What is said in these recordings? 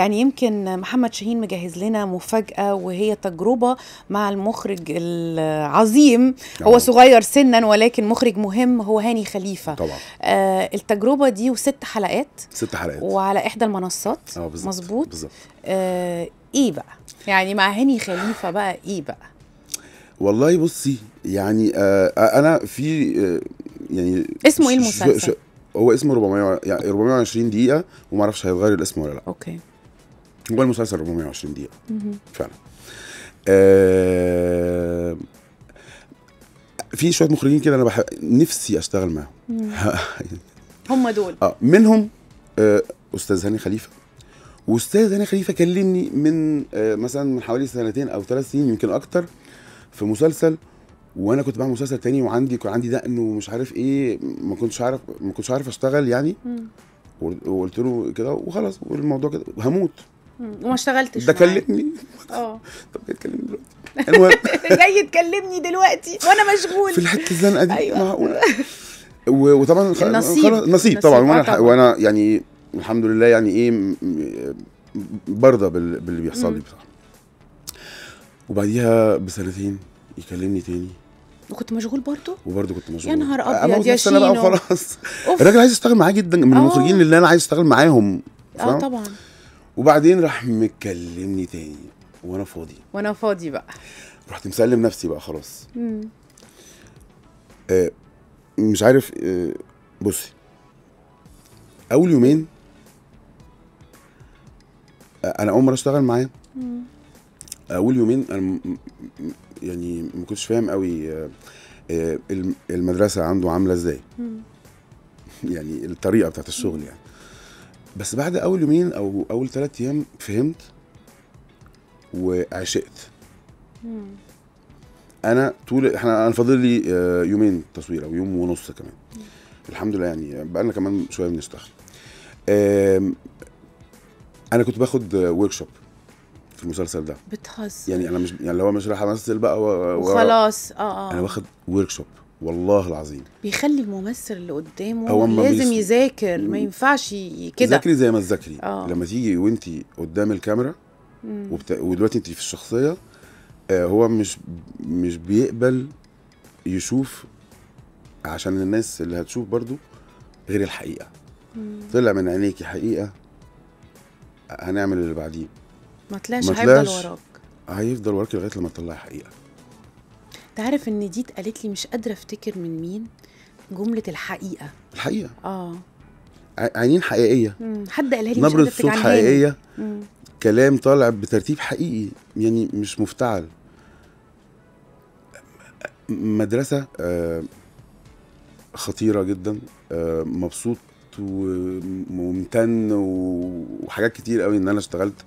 يعني يمكن محمد شاهين مجهز لنا مفاجأة وهي تجربة مع المخرج العظيم هو صغير سنا ولكن مخرج مهم هو هاني خليفة طبعا آه التجربة دي وست حلقات ست حلقات وعلى إحدى المنصات آه، مظبوط بالظبط آه إيه بقى؟ يعني مع هاني خليفة بقى إيه بقى؟ والله بصي يعني آه, آه، انا في آه يعني اسمه ايه المسلسل؟ هو اسمه 400 يعني 420 دقيقه وما اعرفش هيتغير الاسم ولا لا اوكي هو المسلسل 420 دقيقه فعلا آه، في شويه مخرجين كده انا بحب نفسي اشتغل معاهم هم دول اه منهم آه، استاذ هاني خليفه واستاذ هاني خليفه كلمني من آه، مثلا من حوالي سنتين او ثلاث سنين يمكن اكتر في مسلسل وانا كنت بعمل مسلسل تاني وعندي كان عندي دقن ومش عارف ايه ما كنتش عارف ما كنتش عارف اشتغل يعني وقلت له كده وخلاص والموضوع كده هموت وما اشتغلتش ده كلمني اه. اه طب يتكلمني دلوقتي المهم جاي تكلمني دلوقتي وانا مشغول في الحته الزنقه دي أيوة. معقوله وطبعا النصيب نصيب طبعا وانا وانا يعني الحمد لله يعني ايه برضى باللي بيحصل لي بصراحه وبعديها بسنتين يكلمني تاني وكنت مشغول برضه وبرضه كنت مشغول يا نهار ابيض يا شينو خلاص وخلاص الراجل عايز يشتغل معاه جدا من المخرجين آه. اللي انا عايز اشتغل معاهم اه طبعا وبعدين راح مكلمني تاني وانا فاضي وانا فاضي بقى رحت مسلم نفسي بقى خلاص آه مش عارف آه بصي اول يومين آه انا اول مره اشتغل معاه اول يومين انا يعني ما كنتش فاهم قوي آه, آه، المدرسه عنده عامله ازاي يعني الطريقه بتاعت الشغل يعني بس بعد اول يومين او اول ثلاث ايام فهمت وعشقت انا طول احنا انا فاضل لي آه، يومين تصوير او يوم ونص كمان الحمد لله يعني بقى لنا كمان شويه بنشتغل انا كنت باخد ورك شوب في المسلسل ده بتهزر يعني انا مش يعني لو مش رايح امثل بقى و... وخلاص اه اه انا واخد ورك شوب والله العظيم بيخلي الممثل اللي قدامه لازم يذاكر ما ينفعش كده ذاكري زي ما تذاكري آه. لما تيجي وانت قدام الكاميرا وبت... ودلوقتي انت في الشخصيه آه هو مش مش بيقبل يشوف عشان الناس اللي هتشوف برضو غير الحقيقه مم. طلع من عينيكي حقيقه هنعمل اللي بعديه ما طلعش هيفضل وراك هيفضل وراك لغايه لما تطلعي حقيقه تعرف ان دي اتقالت لي مش قادره افتكر من مين جمله الحقيقه الحقيقه اه عينين حقيقيه مم. حد قالها لي نبره صوت حقيقيه مم. كلام طالع بترتيب حقيقي يعني مش مفتعل مدرسه آه، خطيره جدا آه، مبسوط وممتن وحاجات كتير قوي ان انا اشتغلت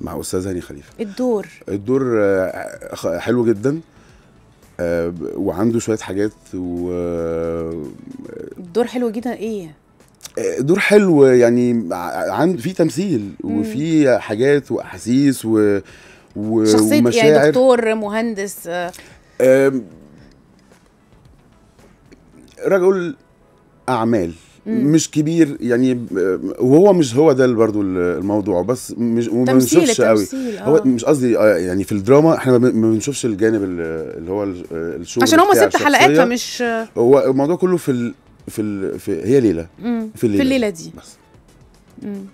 مع استاذ هاني خليفه الدور الدور آه، حلو جدا آه، وعنده شويه حاجات و دور حلو جدا ايه آه، دور حلو يعني عند في تمثيل وفي حاجات واحاسيس و, و... شخصية يعني ومشاعر يعني دكتور مهندس آه. رجل اعمال مش كبير يعني وهو مش هو ده برضو الموضوع بس مش وما بنشوفش قوي هو آه. مش قصدي آه، يعني في الدراما احنا ما بنشوفش الجانب اللي هو الشغل عشان هم ست حلقات فمش هو الموضوع كله في ال... في, ال... في هي ليله في الليله, في الليلة دي بس مم.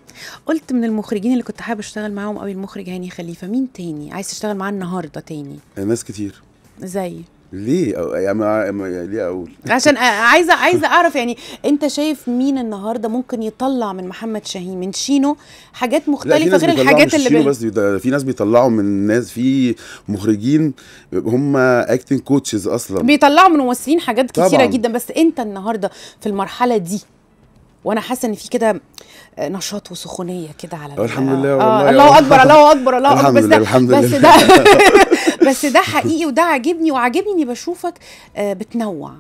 قلت من المخرجين اللي كنت حابب اشتغل معاهم قوي المخرج هاني خليفه مين تاني عايز تشتغل معاه النهارده تاني ناس كتير زي ليه يعني, يعني ليه اقول عشان عايزه عايزه اعرف يعني انت شايف مين النهارده ممكن يطلع من محمد شاهين من شينو حاجات مختلفه غير الحاجات اللي شينو بس في ناس بيطلعوا من ناس في مخرجين هم اكتنج كوتشز اصلا بيطلعوا من ممثلين حاجات كتيره طبعًا. جدا بس انت النهارده في المرحله دي وانا حاسه ان في كده آه، نشاط وسخونيه كده على الحمد لله آه، والله آه الله اكبر الله اكبر الله اكبر الحمد لله الحمد لله بس ده بس ده حقيقي وده عاجبني وعاجبني اني بشوفك آه، بتنوع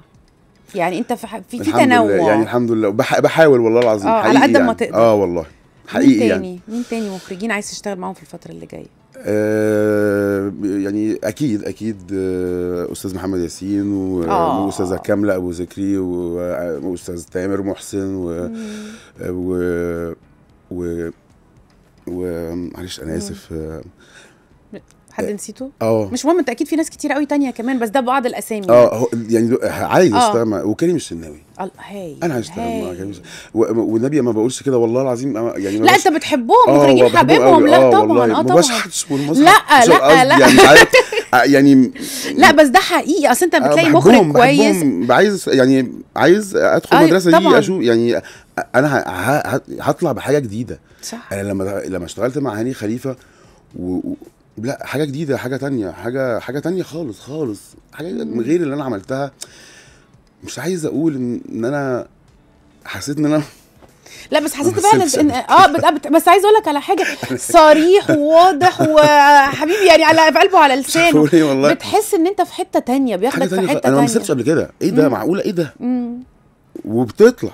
يعني انت في في, تنوع يعني الحمد لله بحاول والله العظيم آه على قد يعني. ما تقدر اه والله حقيقي مين يعني. تاني يعني. مين تاني مخرجين عايز تشتغل معاهم في الفتره اللي جايه آه يعني اكيد اكيد آه استاذ محمد ياسين آه. واستاذه كامله ابو ذكري واستاذ تامر محسن و و و, و معلش انا اسف آه حد آه، نسيته؟ اه مش مهم انت اكيد في ناس كتير قوي تانية كمان بس ده بعض الاسامي اه يعني عايز يعني اشتغل آه، آه. وكريم الشناوي هاي انا عايز مع كريم والنبي ما بقولش كده والله العظيم يعني لا انت بتحبهم مخرجين حبايبهم لا طبعا اه طبعا لا لا لا يعني يعني لا بس ده حقيقي اصل انت بتلاقي مخرج كويس عايز يعني عايز ادخل المدرسه دي اشوف يعني انا هطلع بحاجه جديده صح انا لما لما اشتغلت مع هاني خليفه لا حاجه جديده حاجه تانية حاجه حاجه تانية خالص خالص حاجه من غير اللي انا عملتها مش عايز اقول ان انا حسيت ان انا لا بس حسيت فعلا ان آه،, اه بت... بس عايز اقول لك على حاجه صريح وواضح وحبيبي يعني على في قلبه وعلى لسانه إيه بتحس ان انت في حته تانية بياخدك في حته تانية انا ما مثلتش قبل كده ايه ده معقوله ايه ده وبتطلع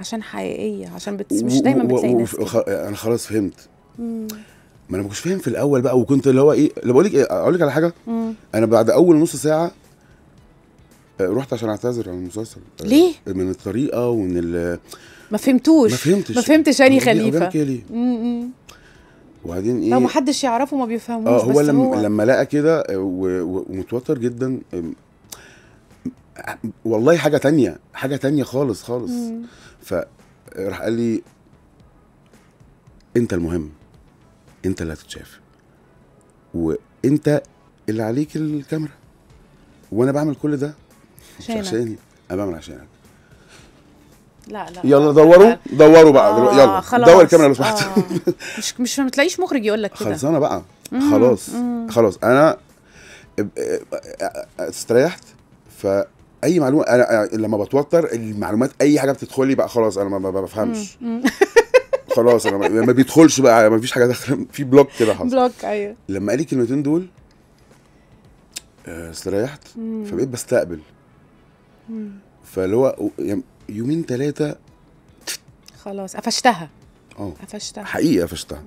عشان حقيقيه عشان بتس مش دايما بتلاقي ناس انا خلاص فهمت ما انا ما كنتش فاهم في الاول بقى وكنت اللي هو ايه اللي بقول لك إيه؟ اقول لك على حاجه مم. انا بعد اول نص ساعه آه، رحت عشان اعتذر عن المسلسل آه، ليه؟ من الطريقه ومن ال ما فهمتوش ما فهمتش ما فهمتش اني خليفه كده ليه؟ وبعدين ايه لو ما حدش يعرفه ما بيفهموش اه هو, بس لما, هو لما لقى كده آه، ومتوتر جدا والله حاجه تانية حاجه تانية خالص خالص فراح قال لي انت المهم انت اللي هتتشاف وانت اللي عليك الكاميرا وانا بعمل كل ده مش عشاني انا بعمل عشانك لا لا يلا دوروا دوروا بقى آه يلا خلاص دور الكاميرا لو سمحت آه مش مش ما تلاقيش مخرج يقول لك كده خلصانه بقى خلاص خلاص انا استريحت فاي معلومه انا لما بتوتر المعلومات اي حاجه بتدخل لي بقى خلاص انا ما بفهمش خلاص انا يعني ما بيدخلش بقى ما فيش حاجه داخله في بلوك كده حصل بلوك ايوه لما قال لي الكلمتين دول آه، استريحت فبقيت بستقبل فاللي هو يعني يومين ثلاثه خلاص قفشتها اه قفشتها حقيقي قفشتها